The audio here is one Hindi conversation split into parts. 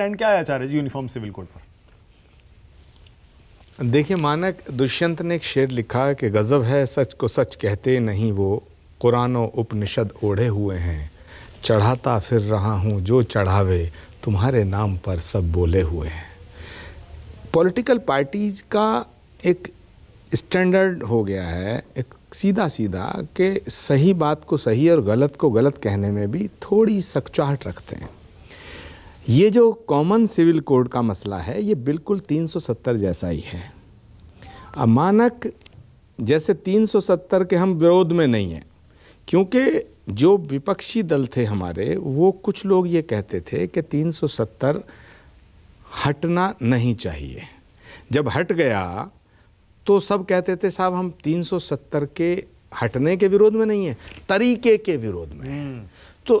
स्टैंड क्या आया चाह यूनिफॉर्म सिविल कोड पर देखिए मानक दुष्यंत ने एक शेर लिखा कि गज़ब है सच को सच कहते नहीं वो कुरान उपनिषद ओढ़े हुए हैं चढ़ाता फिर रहा हूँ जो चढ़ावे तुम्हारे नाम पर सब बोले हुए हैं पॉलिटिकल पार्टीज का एक स्टैंडर्ड हो गया है एक सीधा सीधा कि सही बात को सही और गलत को गलत कहने में भी थोड़ी सकचाहट रखते हैं ये जो कॉमन सिविल कोड का मसला है ये बिल्कुल 370 जैसा ही है अब मानक जैसे 370 के हम विरोध में नहीं हैं क्योंकि जो विपक्षी दल थे हमारे वो कुछ लोग ये कहते थे कि 370 हटना नहीं चाहिए जब हट गया तो सब कहते थे साहब हम 370 के हटने के विरोध में नहीं है तरीके के विरोध में हम्म। तो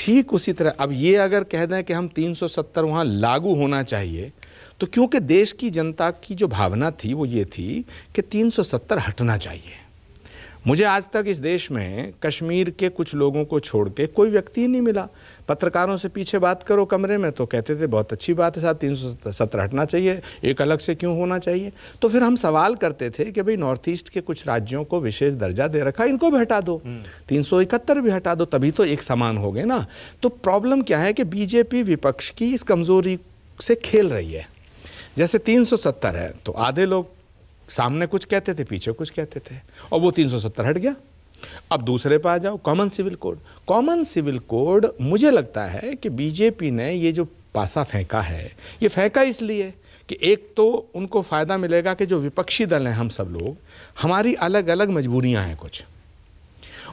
ठीक उसी तरह अब ये अगर कह दें कि हम 370 वहाँ लागू होना चाहिए तो क्योंकि देश की जनता की जो भावना थी वो ये थी कि 370 हटना चाहिए मुझे आज तक इस देश में कश्मीर के कुछ लोगों को छोड़ के कोई व्यक्ति ही नहीं मिला पत्रकारों से पीछे बात करो कमरे में तो कहते थे बहुत अच्छी बात है साहब तीन सौ सत्तर हटना चाहिए एक अलग से क्यों होना चाहिए तो फिर हम सवाल करते थे कि भाई नॉर्थ ईस्ट के कुछ राज्यों को विशेष दर्जा दे रखा इनको भी हटा दो हम्म। तीन सौ इकहत्तर भी हटा दो तभी तो एक समान हो गए ना तो प्रॉब्लम क्या है कि बीजेपी विपक्ष की इस कमज़ोरी से खेल रही है जैसे सत्तर है तो आधे लोग सामने कुछ कहते थे पीछे कुछ कहते थे और वो 370 हट गया अब दूसरे पर आ जाओ common civil code common civil code मुझे लगता है कि बीजेपी ने ये जो पासा फेंका है ये फेंका इसलिए कि एक तो उनको फ़ायदा मिलेगा कि जो विपक्षी दल हैं हम सब लोग हमारी अलग अलग मजबूरियां हैं कुछ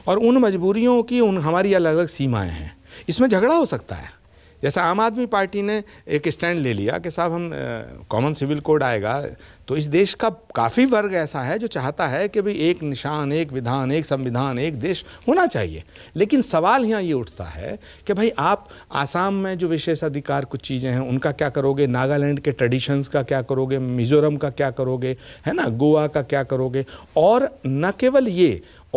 और उन मजबूरियों की उन हमारी अलग अलग सीमाएं हैं इसमें झगड़ा हो सकता है जैसे आम आदमी पार्टी ने एक स्टैंड ले लिया कि साहब हम कॉमन सिविल कोड आएगा तो इस देश का काफ़ी वर्ग ऐसा है जो चाहता है कि भाई एक निशान एक विधान एक संविधान एक देश होना चाहिए लेकिन सवाल यहाँ ये उठता है कि भाई आप आसाम में जो विशेष अधिकार कुछ चीज़ें हैं उनका क्या करोगे नागालैंड के ट्रेडिशंस का क्या करोगे मिजोरम का क्या करोगे है ना गोवा का क्या करोगे और न केवल ये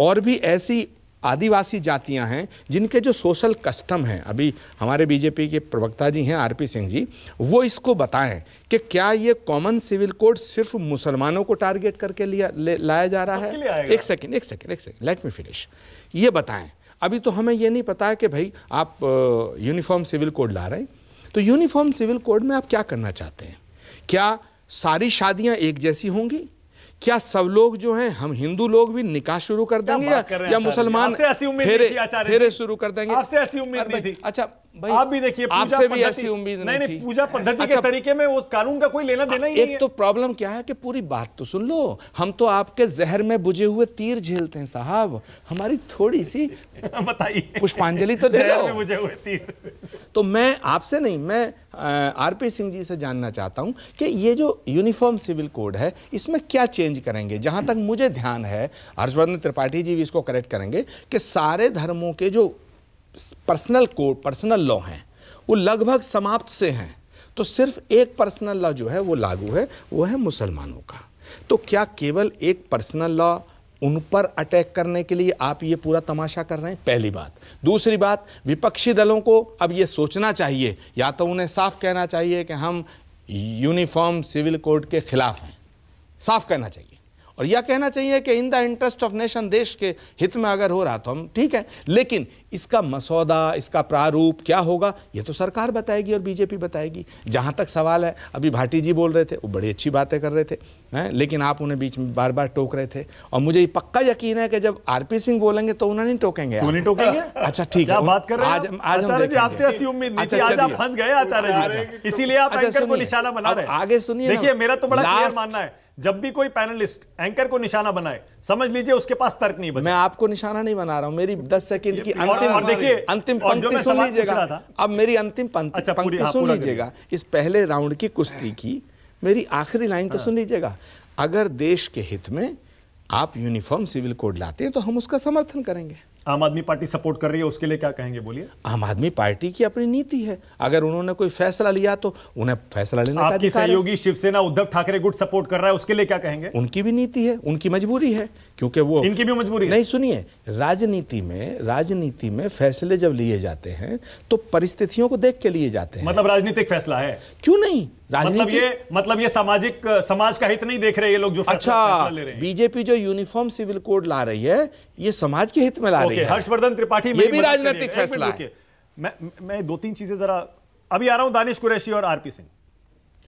और भी ऐसी आदिवासी जातियां हैं जिनके जो सोशल कस्टम हैं अभी हमारे बीजेपी के प्रवक्ता जी हैं आरपी सिंह जी वो इसको बताएं कि क्या ये कॉमन सिविल कोड सिर्फ मुसलमानों को टारगेट करके लिया लाया जा रहा है एक सेकेंड एक सेकेंड एक सेकेंड लेट मी फिनिश ये बताएं अभी तो हमें ये नहीं पता है कि भाई आप यूनिफॉर्म सिविल कोड ला रहे हैं तो यूनिफॉर्म सिविल कोड में आप क्या करना चाहते हैं क्या सारी शादियां एक जैसी होंगी क्या सब लोग जो हैं हम हिंदू लोग भी निकाह शुरू कर देंगे या, या मुसलमान फेरे शुरू कर देंगे आपसे ऐसी उम्मीद नहीं थी अच्छा आप भी देखिए आपसे भी ऐसी उम्मीद नहीं, नहीं, नहीं पूजा पद्धति अच्छा, के तरीके में वो कानून का कोई लेना देना ही एक नहीं तो प्रॉब्लम क्या है कि पूरी बात तो सुन लो हम तो आपके जहर में बुझे हुए तीर झेलते हैं साहब हमारी थोड़ी सी बताइए पुष्पांजलि तो दे लो बुझे हुए तीर तो मैं आपसे नहीं मैं आर पी सिंह जी से जानना चाहता हूं कि ये जो यूनिफॉर्म सिविल कोड है इसमें क्या चेंज करेंगे जहां तक मुझे ध्यान है हर्षवर्धन त्रिपाठी जी भी इसको करेक्ट करेंगे कि सारे धर्मों के जो पर्सनल कोड पर्सनल लॉ हैं वो लगभग समाप्त से हैं तो सिर्फ एक पर्सनल लॉ जो है वो लागू है वो है मुसलमानों का तो क्या केवल एक पर्सनल लॉ उन पर अटैक करने के लिए आप ये पूरा तमाशा कर रहे हैं पहली बात दूसरी बात विपक्षी दलों को अब ये सोचना चाहिए या तो उन्हें साफ कहना चाहिए कि हम यूनिफॉर्म सिविल कोड के खिलाफ हैं साफ कहना चाहिए और यह कहना चाहिए कि in the interest of nation देश के हित में अगर हो रहा तो हम ठीक है लेकिन इसका मसौदा इसका प्रारूप क्या होगा ये तो सरकार बताएगी और बीजेपी बताएगी जहां तक सवाल है अभी भाटी जी बोल रहे थे वो बड़ी अच्छी बातें कर रहे थे है? लेकिन आप उन्हें बीच में बार बार टोक रहे थे और मुझे पक्का यकीन है कि जब आरपी सिंह बोलेंगे तो उन्हें नहीं टोकेंगे तो नहीं टोकेंगे अच्छा ठीक है बात कर रहे आपसे ऐसी उम्मीद नहीं अच्छा, आप फंस गए आचार्य जी अच्छा, इसीलिए आप अच्छा, को निशाना बना रहे आगे सुनिए देखिए मेरा तो बड़ा मानना है जब भी कोई पैनलिस्ट एंकर को निशाना बनाए समझ लीजिए उसके पास तर्क नहीं बचा मैं आपको निशाना नहीं बना रहा हूं मेरी 10 सेकंड की अंतिम देखिए अंतिम पंक्ति सुन लीजिएगा अब मेरी अंतिम पंक्ति अच्छा, हाँ, सुन लीजिएगा इस पहले राउंड की कुश्ती हाँ। की मेरी आखिरी लाइन तो हाँ। सुन लीजिएगा अगर देश के हित में आप यूनिफॉर्म सिविल कोड लाते हैं तो हम उसका समर्थन करेंगे आम आदमी पार्टी सपोर्ट कर रही है उसके लिए क्या कहेंगे बोलिए आम आदमी पार्टी की अपनी नीति है अगर उन्होंने कोई फैसला लिया तो उन्हें फैसला लेना आपके सहयोगी शिवसेना उद्धव ठाकरे गुट सपोर्ट कर रहा है उसके लिए क्या कहेंगे उनकी भी नीति है उनकी मजबूरी है क्योंकि वो इनकी भी मजबूरी नहीं सुनिए राजनीति में राजनीति में फैसले जब लिए जाते हैं तो परिस्थितियों को देख के लिए जाते हैं मतलब राजनीतिक फैसला है क्यों नहीं मतलब ये मतलब ये सामाजिक समाज का हित नहीं देख रहे ये लोग जो फैसला, अच्छा फैसला ले रहे हैं बीजेपी जो यूनिफॉर्म सिविल कोड ला रही है ये समाज के हित में ला रही है ओके हर्षवर्धन त्रिपाठी ये भी राजनीतिक फैसला मैं मैं दो तीन चीजें जरा अभी आ रहा हूं दानिश कुरैशी और आरपी सिंह